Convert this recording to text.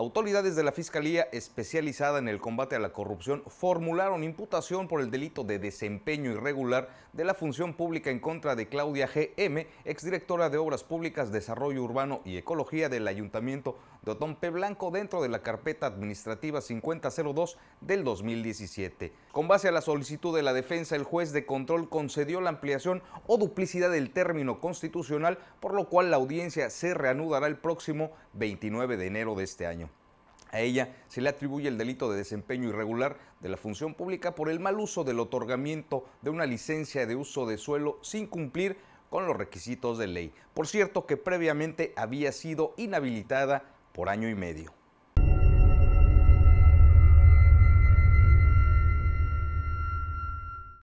Autoridades de la Fiscalía especializada en el combate a la corrupción formularon imputación por el delito de desempeño irregular de la función pública en contra de Claudia G.M., exdirectora de Obras Públicas, Desarrollo Urbano y Ecología del Ayuntamiento de Otompe Blanco dentro de la carpeta administrativa 5002 del 2017. Con base a la solicitud de la defensa, el juez de control concedió la ampliación o duplicidad del término constitucional, por lo cual la audiencia se reanudará el próximo 29 de enero de este año. A ella se le atribuye el delito de desempeño irregular de la función pública por el mal uso del otorgamiento de una licencia de uso de suelo sin cumplir con los requisitos de ley. Por cierto que previamente había sido inhabilitada por año y medio.